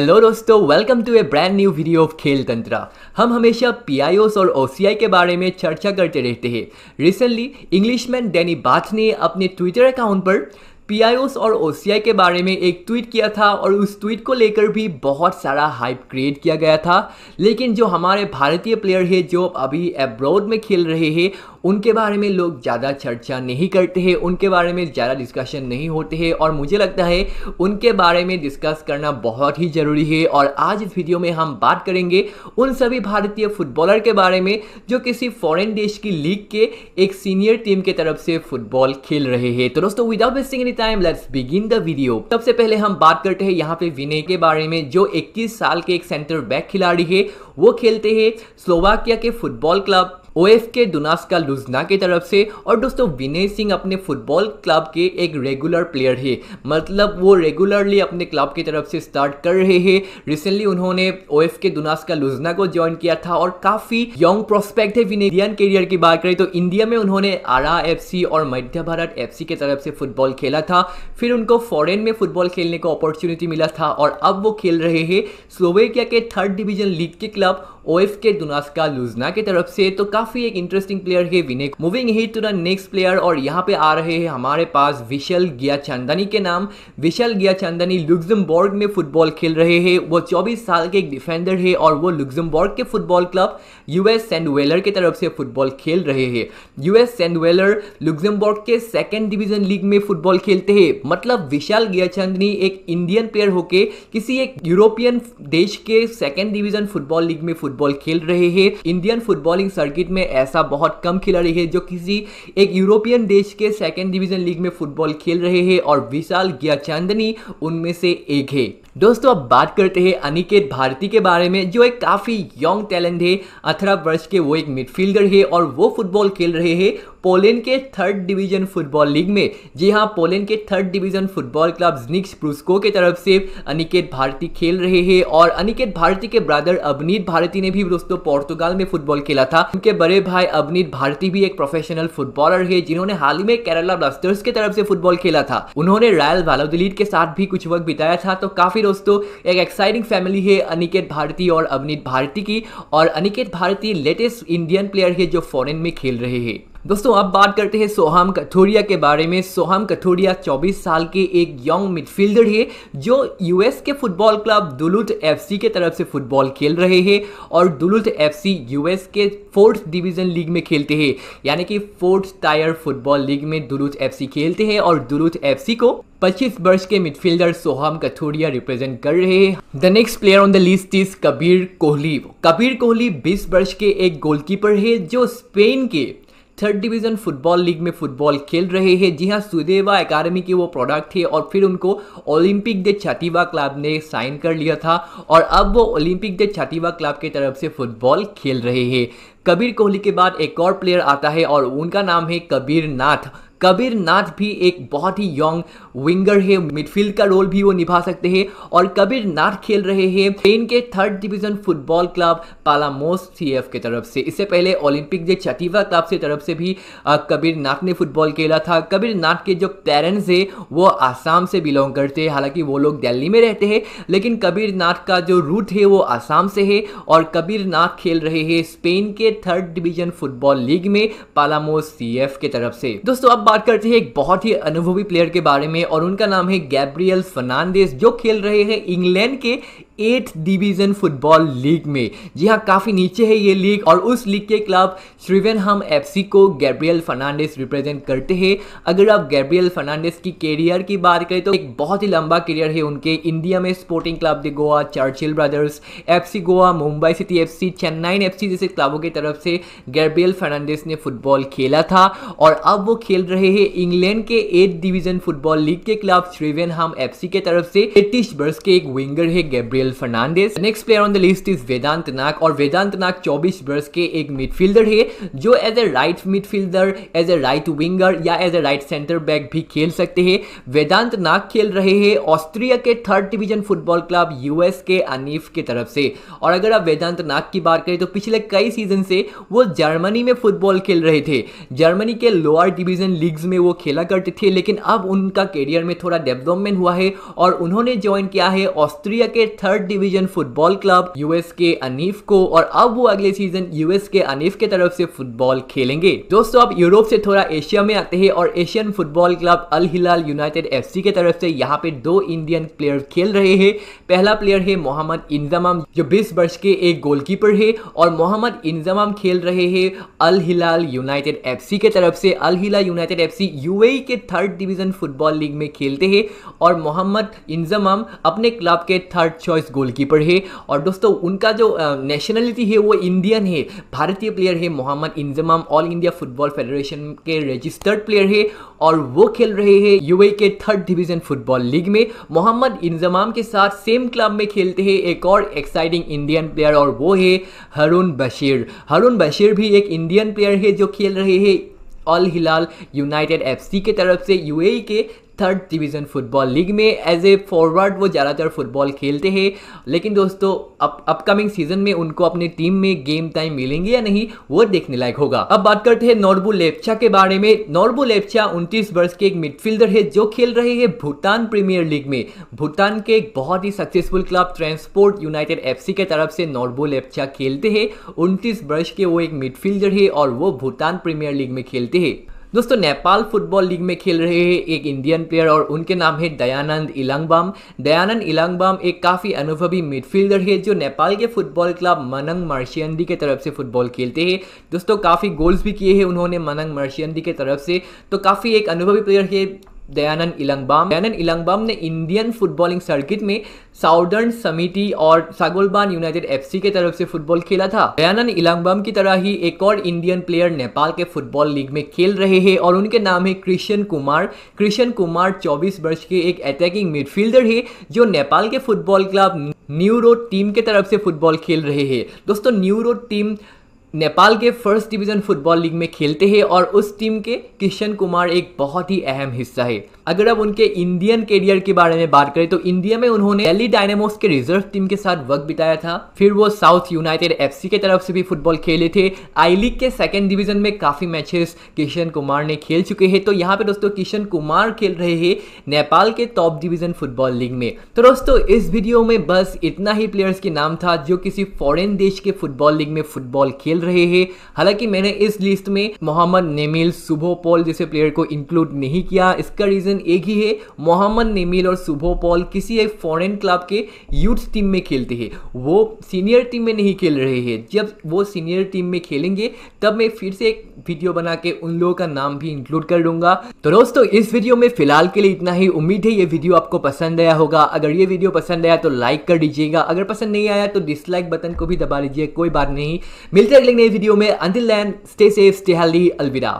hello दोस्तों welcome to a brand new video of Khel Tantra हम हमेशा पी और ओ के बारे में चर्चा करते रहते हैं रिसेंटली इंग्लिशमैन डैनी बाथ ने अपने ट्विटर अकाउंट पर पी और ओ के बारे में एक ट्वीट किया था और उस ट्वीट को लेकर भी बहुत सारा हाइप क्रिएट किया गया था लेकिन जो हमारे भारतीय प्लेयर है जो अभी एब्रॉड में खेल रहे हैं उनके बारे में लोग ज़्यादा चर्चा नहीं करते हैं उनके बारे में ज़्यादा डिस्कशन नहीं होते हैं और मुझे लगता है उनके बारे में डिस्कस करना बहुत ही ज़रूरी है और आज इस वीडियो में हम बात करेंगे उन सभी भारतीय फुटबॉलर के बारे में जो किसी फॉरेन देश की लीग के एक सीनियर टीम के तरफ से फुटबॉल खेल रहे हैं तो दोस्तों without wasting any time let's begin the video सबसे पहले हम बात करते हैं यहाँ पे विनय के बारे में जो 21 साल के एक सेंटर बैक खिलाड़ी है वो खेलते हैं स्लोवाकिया के football club OFK Dunajska लुजना की तरफ से और दोस्तों विनय सिंह अपने फुटबॉल क्लब के एक रेगुलर प्लेयर है मतलब वो रेगुलरली अपने क्लब की तरफ से स्टार्ट कर रहे हैं रिसेंटली उन्होंने ओएफ के दुनास्का लुजना को ज्वाइन किया था और काफ़ी यंग प्रोस्पेक्ट है विनेडियन करियर की बात करें तो इंडिया में उन्होंने आरा एफ और मध्य भारत एफ की तरफ से फुटबॉल खेला था फिर उनको फॉरेन में फुटबॉल खेलने को अपॉर्चुनिटी मिला था और अब वो खेल रहे हैं स्लोवेकिया के थर्ड डिवीजन लीग के क्लब ओएफ के दुनास्का लुजना की तरफ से तो काफी एक इंटरेस्टिंग प्लेयर है विनय मूविंग ही टू द नेक्स्ट प्लेयर और यहाँ पे आ रहे हैं हमारे पास विशल गिया चंदनी के नाम विशल गिया चंदनी लुक्जमबर्ग में फुटबॉल खेल रहे हैं वो चौबीस साल के एक डिफेंडर है और वो लुक्जमबर्ग के फुटबॉल क्लब यूएस सेंडवेलर के की तरफ से फुटबॉल खेल रहे हैं यूएस सेंडवेलर लुक्जमबर्ग के सेकेंड डिवीजन लीग में फुटबॉल खेलते हैं मतलब विशाल गियाचंदनी एक इंडियन प्लेयर होके किसी एक यूरोपियन देश के सेकेंड डिवीजन फुटबॉल लीग में फुट फुटबॉल खेल रहे हैं इंडियन फुटबॉलिंग सर्किट में ऐसा बहुत कम खिलाड़ी है जो किसी एक यूरोपियन देश के सेकेंड डिवीजन लीग में फुटबॉल खेल रहे हैं और विशाल गिया चांदनी उनमें से एक है दोस्तों अब बात करते हैं अनिकेत भारती के बारे में जो एक काफ़ी यंग टैलेंट है अठारह वर्ष के वो एक मिडफील्डर है और वो फुटबॉल खेल रहे हैं पोलैंड के थर्ड डिवीजन फुटबॉल लीग में जी हाँ पोलैंड के third division football club Znicz Pruszkow के तरफ से अनिकेत भारती खेल रहे हैं और अनिकेत भारती के ब्रदर अवनीत भारती ने भी दोस्तों पोर्तुगाल में फुटबॉल खेला था उनके बड़े भाई अवनीत भारती भी एक प्रोफेशनल फुटबॉलर है जिन्होंने हाल ही में केरला ब्लास्टर्स के तरफ से फुटबॉल खेला था उन्होंने रॉयल वालोदलीट के साथ भी कुछ वक्त बिताया था तो काफी दोस्तों एक एक्साइटिंग फैमिली है अनिकेत भारती और अवनीत भारती की और Aniket Bharti latest Indian player है जो फॉरेन में खेल रहे हैं दोस्तों अब बात करते हैं सोहम कठोरिया के बारे में सोहम कठोरिया 24 साल के एक यंग मिडफील्डर है जो यूएस के फुटबॉल क्लब दुलुट एफसी के तरफ से फुटबॉल खेल रहे हैं और दुलुट एफसी यूएस के फोर्थ डिवीजन लीग में खेलते हैं यानी कि फोर्थ टायर फुटबॉल लीग में दुलुट एफसी खेलते हैं और दुलुट एफ को 25 वर्ष के मिडफील्डर सोहम कथोरिया रिप्रेजेंट कर रहे हैं the next player on the list is Kabir Kohli Kabir Kohli 20 वर्ष के एक गोलकीपर है जो स्पेन के थर्ड डिवीजन फुटबॉल लीग में फुटबॉल खेल रहे हैं जी हाँ सुदेवा अकादमी के वो प्रोडक्ट थे और फिर उनको ओलंपिक दे छतीवा क्लब ने साइन कर लिया था और अब वो ओलंपिक दे छतीवा क्लब की तरफ से फुटबॉल खेल रहे हैं कबीर कोहली के बाद एक और प्लेयर आता है और उनका नाम है कबीर नाथ कबीर नाथ भी एक बहुत ही यंग विंगर है मिडफील्ड का रोल भी वो निभा सकते हैं और कबीर नाथ खेल रहे हैं स्पेन के third division football club Palamos C F तरफ से इससे पहले ओलंपिक जो चटीवा क्लब से तरफ से भी कबीर नाथ ने फुटबॉल खेला था कबीर नाथ के जो पेरेंट्स है वो आसाम से बिलोंग करते हैं हालांकि वो लोग दिल्ली में रहते हैं लेकिन कबीर नाथ का जो रूट है वो आसाम से है और कबीर नाथ खेल रहे हैं स्पेन के थर्ड डिवीजन फुटबॉल लीग में पालामोस सी एफ के तरफ से दोस्तों अब बात करते हैं एक बहुत ही अनुभवी प्लेयर के बारे में और उनका नाम है गैब्रियल फर्नांडिस जो खेल रहे हैं इंग्लैंड के एट डिवीजन फुटबॉल लीग में जी हाँ काफ़ी नीचे है ये लीग और उस लीग के क्लब श्रीवेन हम एफ सी को गैब्रियल फर्नांडिस रिप्रेजेंट करते हैं अगर आप गैब्रियल फर्नांडिस की कैरियर की बात करें तो एक बहुत ही लंबा करियर है उनके इंडिया में Sporting Club de Goa Churchill Brothers F C Goa Mumbai City F C Chennai F C जैसे क्लबों की तरफ से गैब्रियल फर्नांडिस ने फुटबॉल खेला था और अब वो खेल रहे हैं इंग्लैंड के एट डिवीजन फुटबॉल लीग के क्लब श्रीवेन हम एफ सी के तरफ से इक्कीस वर्ष के एक विंगर है Gabriel Abel Fernandes next player on the list is Vedant Nag और वेदांत नाग 24 वर्ष के एक मिडफील्डर है जो as a right midfielder as a right winger या as a right centre back भी खेल सकते हैं वेदांत नाग खेल रहे हैं ऑस्ट्रिया के third division football club USK Anif की तरफ से और अगर आप वेदांत नाग की बात करें तो पिछले कई सीजन से वो जर्मनी में फुटबॉल खेल रहे थे जर्मनी के लोअर डिवीजन लीग्स में वो खेला करते थे लेकिन अब उनका करियर में थोड़ा डेवलपमेंट हुआ है और उन्होंने ज्वाइन किया है ऑस्ट्रिया के third third division football club USK Anif को और अब वो अगले सीजन यूएस के अनिफ के तरफ से फुटबॉल खेलेंगे दोस्तों अब यूरोप से थोड़ा एशिया में आते हैं और Asian football club Al Hilal United F के तरफ से यहाँ पे दो इंडियन प्लेयर खेल रहे हैं पहला प्लेयर है मोहम्मद इंजमाम जो बीस वर्ष के एक गोलकीपर है और मोहम्मद इंजमाम खेल रहे हैं अल हिलाल यूनाइटेड एफ के तरफ से Al Hilal United F UAE के थर्ड डिवीजन फुटबॉल लीग में खेलते हैं और मोहम्मद इंजमाम अपने क्लब के थर्ड चॉइस चॉइस गोलकीपर है और दोस्तों उनका जो नेशनलिटी है वो इंडियन है भारतीय प्लेयर है Mohammed Inzamam All India Football Federation के रजिस्टर्ड प्लेयर है और वो खेल रहे हैं यूए के थर्ड डिवीजन फुटबॉल लीग में मोहम्मद इंजमाम के साथ सेम क्लब में खेलते हैं एक और एक्साइटिंग इंडियन प्लेयर और वो है हरुण बशीर हरुण बशीर भी एक इंडियन प्लेयर है जो खेल रहे हैं अल हिलाल यूनाइटेड एफसी के तरफ से यूएई e के थर्ड डिवीज़न फुटबॉल लीग में एज ए फॉरवर्ड वो ज़्यादातर फुटबॉल खेलते हैं लेकिन दोस्तों अप अपकमिंग सीजन में उनको अपनी टीम में गेम टाइम मिलेंगे या नहीं वो देखने लायक होगा अब बात करते हैं नॉर्बू लेप्चा के बारे में नॉर्बू लेप्चा उनतीस वर्ष के एक मिडफील्डर है जो खेल रहे हैं भूटान प्रीमियर लीग में भूटान के एक बहुत ही successful club Transport United F के तरफ से नॉर्बू लेप्चा खेलते हैं उनतीस वर्ष के वो एक मिडफील्डर है और वो भूटान प्रीमियर लीग में खेलते हैं दोस्तों नेपाल फुटबॉल लीग में खेल रहे हैं एक इंडियन प्लेयर और उनके नाम है दयानंद इलांगबाम दयानंद इलांगबाम एक काफ़ी अनुभवी मिडफील्डर है जो नेपाल के फुटबॉल क्लब मनंग मार्शियंदी के तरफ से फुटबॉल खेलते हैं दोस्तों काफ़ी गोल्स भी किए हैं उन्होंने मनंग मार्शियंदी के तरफ से तो काफ़ी एक अनुभवी प्लेयर है दयानंद इलंगबाम दयानंद इलंगबाम ने इंडियन फुटबॉलिंग सर्किट में साउदर्न समिति और सागोलबान यूनाइटेड एफसी के तरफ से फुटबॉल खेला था दयानंद इलंगबाम की तरह ही एक और इंडियन प्लेयर नेपाल के फुटबॉल लीग में खेल रहे हैं और उनके नाम है क्रिश्चियन कुमार क्रिश्चियन कुमार 24 वर्ष के एक अटैकिंग मिडफील्डर है जो नेपाल के football club New Road team के तरफ से फुटबॉल खेल रहे हैं दोस्तों न्यू रोड टीम नेपाल के फर्स्ट डिवीज़न फुटबॉल लीग में खेलते हैं और उस टीम के किशन कुमार एक बहुत ही अहम हिस्सा है अगर अब उनके इंडियन कैरियर के बारे में बात करें तो इंडिया में उन्होंने दिल्ली डायनेमोस के रिजर्व टीम के साथ वक्त बिताया था फिर वो साउथ यूनाइटेड एफसी के तरफ से भी फुटबॉल खेले थे आई लीग के सेकेंड डिवीजन में काफ़ी मैचेस किशन कुमार ने खेल चुके हैं तो यहाँ पे दोस्तों किशन कुमार खेल रहे हैं नेपाल के टॉप डिवीजन फुटबॉल लीग में तो दोस्तों इस वीडियो में बस इतना ही प्लेयर्स के नाम था जो किसी फॉरेन देश के फुटबॉल लीग में फुटबॉल खेल मिल रहे हैं हालांकि मैंने इस लिस्ट में मोहम्मद नेमिल सुबो पॉल जैसे प्लेयर को इंक्लूड नहीं किया इसका रीज़न एक ही है मोहम्मद नेमिल और सुबो पॉल किसी एक फॉरेन क्लब के यूथ टीम में खेलते हैं वो सीनियर टीम में नहीं खेल रहे हैं जब वो सीनियर टीम में खेलेंगे तब मैं फिर से एक वीडियो बना के उन लोगों का नाम भी इंक्लूड कर लूंगा तो दोस्तों इस वीडियो में फिलहाल के लिए इतना ही उम्मीद है ये वीडियो आपको पसंद आया होगा अगर ये वीडियो पसंद आया तो लाइक कर दीजिएगा अगर पसंद नहीं आया तो डिसलाइक बटन को भी दबा लीजिए कोई बात नहीं मिलते अगले नई वीडियो में अंतिल लैंड स्टे सेफ स्टे हेल्दी अलविदा